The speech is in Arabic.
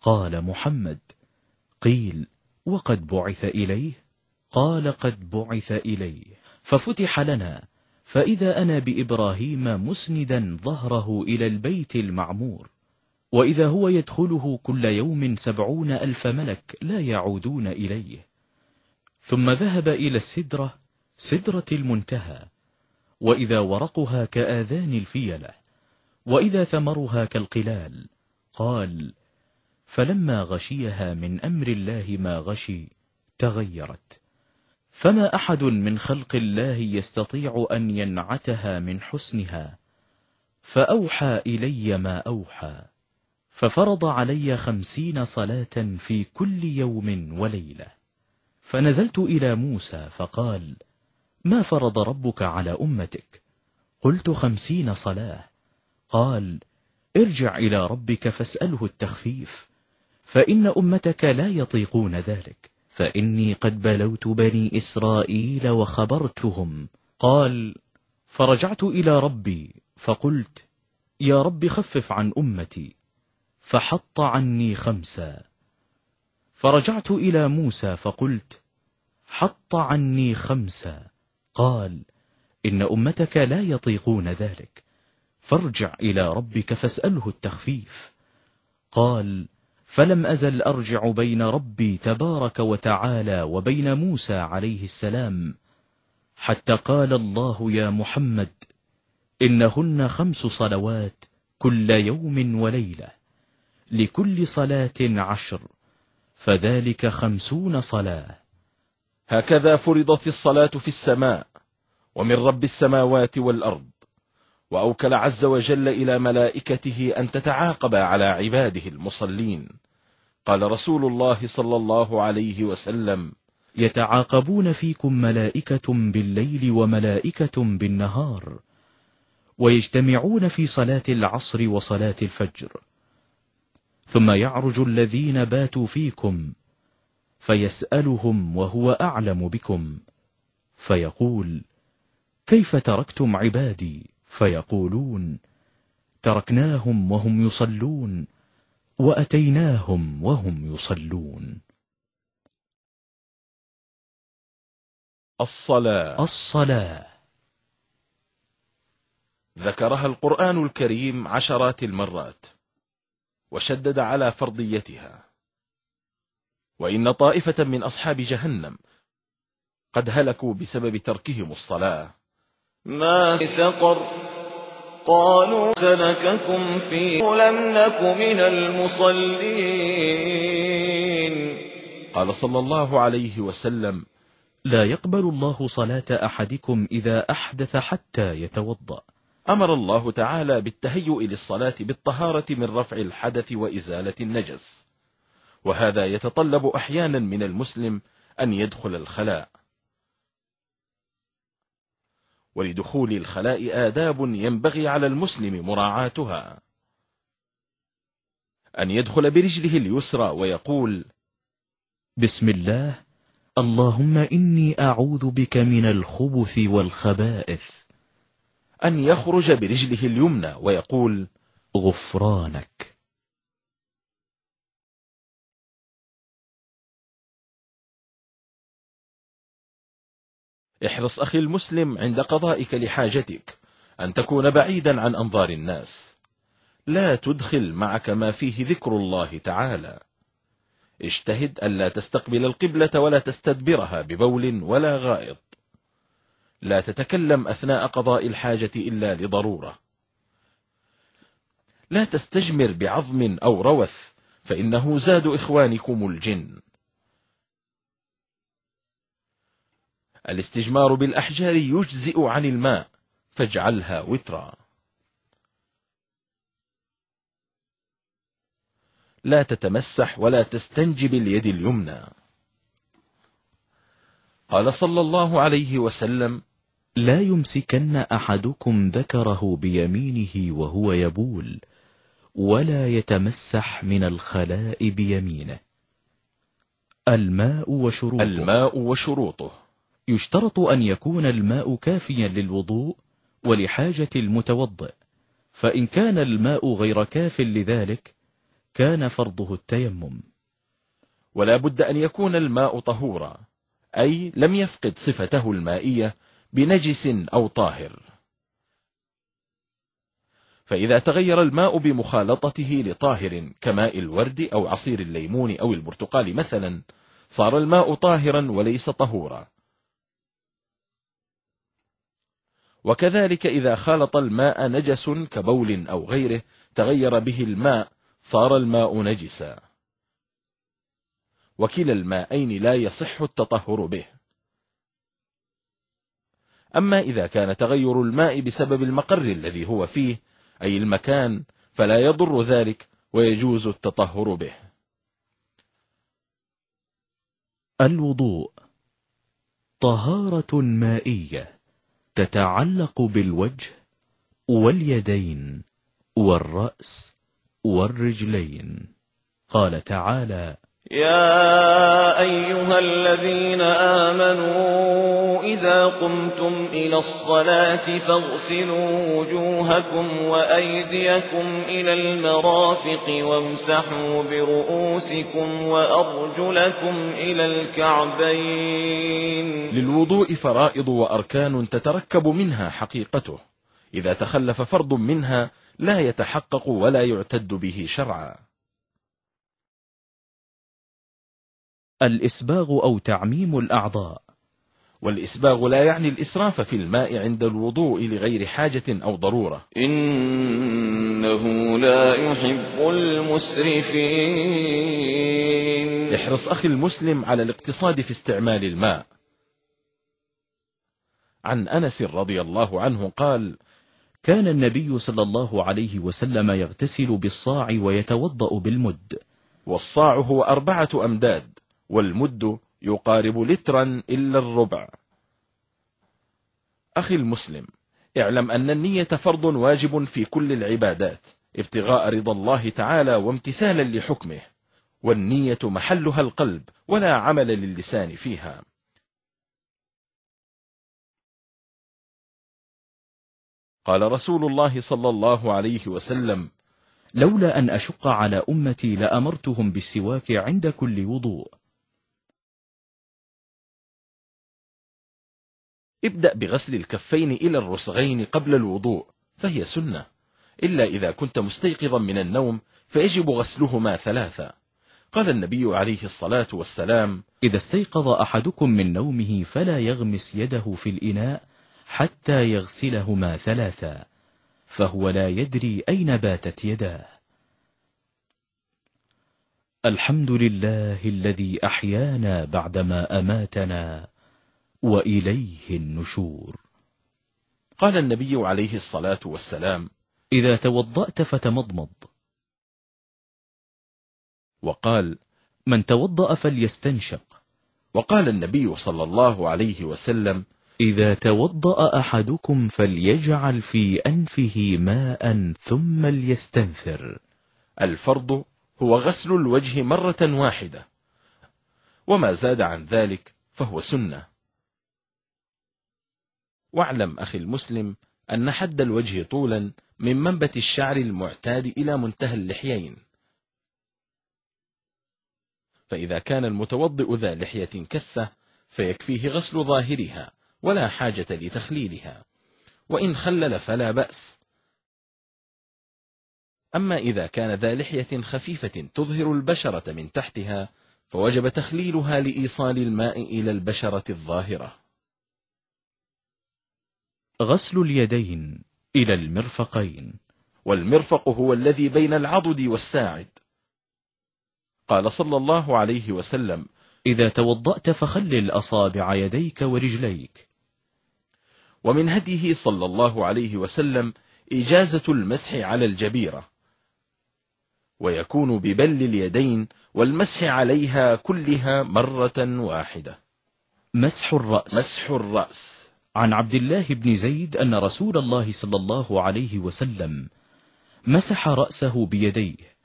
قال محمد قيل وقد بعث إليه قال قد بعث إليه ففتح لنا فإذا أنا بإبراهيم مسندا ظهره إلى البيت المعمور وإذا هو يدخله كل يوم سبعون ألف ملك لا يعودون إليه ثم ذهب إلى السدرة سدرة المنتهى وإذا ورقها كآذان الفيلة وإذا ثمرها كالقلال قال فلما غشيها من أمر الله ما غشي تغيرت فما أحد من خلق الله يستطيع أن ينعتها من حسنها فأوحى إلي ما أوحى ففرض علي خمسين صلاة في كل يوم وليلة فنزلت إلى موسى فقال ما فرض ربك على أمتك قلت خمسين صلاة قال ارجع إلى ربك فاسأله التخفيف فإن أمتك لا يطيقون ذلك فإني قد بلوت بني إسرائيل وخبرتهم قال فرجعت إلى ربي فقلت يا رب خفف عن أمتي فحط عني خمسا فرجعت إلى موسى فقلت حط عني خمسا قال إن أمتك لا يطيقون ذلك فارجع إلى ربك فاسأله التخفيف قال فلم أزل أرجع بين ربي تبارك وتعالى وبين موسى عليه السلام حتى قال الله يا محمد إنهن خمس صلوات كل يوم وليلة لكل صلاة عشر فذلك خمسون صلاة هكذا فرضت الصلاة في السماء ومن رب السماوات والأرض وأوكل عز وجل إلى ملائكته أن تتعاقب على عباده المصلين قال رسول الله صلى الله عليه وسلم يتعاقبون فيكم ملائكة بالليل وملائكة بالنهار ويجتمعون في صلاة العصر وصلاة الفجر ثم يعرج الذين باتوا فيكم فيسألهم وهو أعلم بكم فيقول كيف تركتم عبادي فيقولون تركناهم وهم يصلون وأتيناهم وهم يصلون الصلاة الصلاة ذكرها القرآن الكريم عشرات المرات وشدد على فرضيتها وإن طائفة من أصحاب جهنم قد هلكوا بسبب تركهم الصلاة ما سقر قالوا سلككم فيه لم نك من المصلين قال صلى الله عليه وسلم لا يقبل الله صلاة أحدكم إذا أحدث حتى يتوضأ أمر الله تعالى بالتهيؤ للصلاة بالطهارة من رفع الحدث وإزالة النجس وهذا يتطلب أحيانا من المسلم أن يدخل الخلاء ولدخول الخلاء آداب ينبغي على المسلم مراعاتها أن يدخل برجله اليسرى ويقول بسم الله اللهم إني أعوذ بك من الخبث والخبائث أن يخرج برجله اليمنى ويقول غفرانك احرص أخي المسلم عند قضائك لحاجتك أن تكون بعيدا عن أنظار الناس لا تدخل معك ما فيه ذكر الله تعالى اجتهد ألا تستقبل القبلة ولا تستدبرها ببول ولا غائط لا تتكلم أثناء قضاء الحاجة إلا لضرورة لا تستجمر بعظم أو روث فإنه زاد إخوانكم الجن الاستجمار بالأحجار يجزئ عن الماء فاجعلها وترا لا تتمسح ولا تستنجي باليد اليمنى قال صلى الله عليه وسلم لا يمسكن أحدكم ذكره بيمينه وهو يبول ولا يتمسح من الخلاء بيمينه الماء وشروطه الماء وشروطه يشترط أن يكون الماء كافيا للوضوء ولحاجة المتوضئ فإن كان الماء غير كاف لذلك كان فرضه التيمم ولا بد أن يكون الماء طهورا أي لم يفقد صفته المائية بنجس أو طاهر فإذا تغير الماء بمخالطته لطاهر كماء الورد أو عصير الليمون أو البرتقال مثلا صار الماء طاهرا وليس طهورا وكذلك إذا خالط الماء نجس كبول أو غيره تغير به الماء صار الماء نجسا وكلا الماءين لا يصح التطهر به أما إذا كان تغير الماء بسبب المقر الذي هو فيه أي المكان فلا يضر ذلك ويجوز التطهر به الوضوء طهارة مائية تتعلق بالوجه واليدين والرأس والرجلين قال تعالى يا أيها الذين آمنوا إذا قمتم إلى الصلاة فاغسلوا وجوهكم وأيديكم إلى المرافق وامسحوا برؤوسكم وأرجلكم إلى الكعبين للوضوء فرائض وأركان تتركب منها حقيقته إذا تخلف فرض منها لا يتحقق ولا يعتد به شرعا الإسباغ أو تعميم الأعضاء والإسباغ لا يعني الإسراف في الماء عند الوضوء لغير حاجة أو ضرورة إنه لا يحب المسرفين احرص أخي المسلم على الاقتصاد في استعمال الماء عن أنس رضي الله عنه قال كان النبي صلى الله عليه وسلم يغتسل بالصاع ويتوضأ بالمد والصاع هو أربعة أمداد والمد يقارب لترا إلا الربع أخي المسلم اعلم أن النية فرض واجب في كل العبادات ابتغاء رضا الله تعالى وامتثالا لحكمه والنية محلها القلب ولا عمل للسان فيها قال رسول الله صلى الله عليه وسلم لولا أن أشق على أمتي لأمرتهم بالسواك عند كل وضوء ابدأ بغسل الكفين إلى الرسغين قبل الوضوء فهي سنة إلا إذا كنت مستيقظا من النوم فيجب غسلهما ثلاثة قال النبي عليه الصلاة والسلام إذا استيقظ أحدكم من نومه فلا يغمس يده في الإناء حتى يغسلهما ثلاثا فهو لا يدري أين باتت يداه الحمد لله الذي أحيانا بعدما أماتنا وإليه النشور قال النبي عليه الصلاة والسلام إذا توضأت فتمضمض وقال من توضأ فليستنشق وقال النبي صلى الله عليه وسلم إذا توضأ أحدكم فليجعل في أنفه ماء ثم ليستنثر الفرض هو غسل الوجه مرة واحدة وما زاد عن ذلك فهو سنة واعلم أخي المسلم أن حد الوجه طولا من منبت الشعر المعتاد إلى منتهى اللحيين فإذا كان المتوضئ ذا لحية كثة فيكفيه غسل ظاهرها ولا حاجة لتخليلها وإن خلل فلا بأس أما إذا كان ذا لحية خفيفة تظهر البشرة من تحتها فوجب تخليلها لإيصال الماء إلى البشرة الظاهرة غسل اليدين إلى المرفقين والمرفق هو الذي بين العضد والساعد قال صلى الله عليه وسلم إذا توضأت فخل الأصابع يديك ورجليك ومن هديه صلى الله عليه وسلم إجازة المسح على الجبيرة ويكون ببل اليدين والمسح عليها كلها مرة واحدة مسح الرأس مسح الرأس عن عبد الله بن زيد أن رسول الله صلى الله عليه وسلم مسح رأسه بيديه